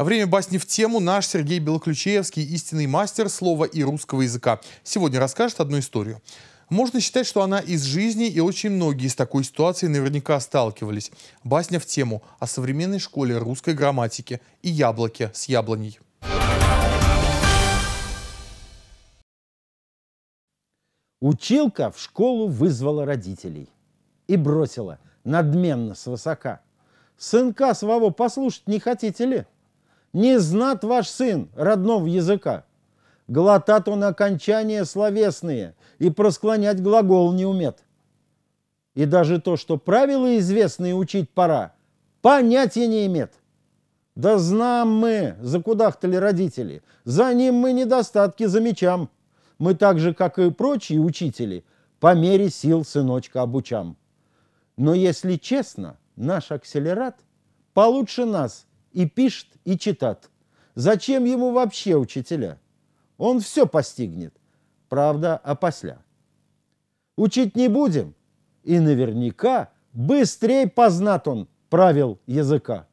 А время басни в тему. Наш Сергей Белоключеевский, истинный мастер слова и русского языка. Сегодня расскажет одну историю. Можно считать, что она из жизни, и очень многие с такой ситуацией наверняка сталкивались. Басня в тему о современной школе русской грамматики и яблоке с яблоней. Училка в школу вызвала родителей и бросила надменно свысока. «Сынка своего послушать не хотите ли?» Не знат ваш сын родного языка. Глотат он окончания словесные и просклонять глагол не умет. И даже то, что правила известные учить пора, понятия не имеет. Да знам мы, за закудахтали родители, за ним мы недостатки замечам. Мы так же, как и прочие учители, по мере сил сыночка обучам. Но если честно, наш акселерат получше нас и пишет, и читат. Зачем ему вообще учителя? Он все постигнет, правда, опосля. А Учить не будем, и наверняка быстрее познат он правил языка.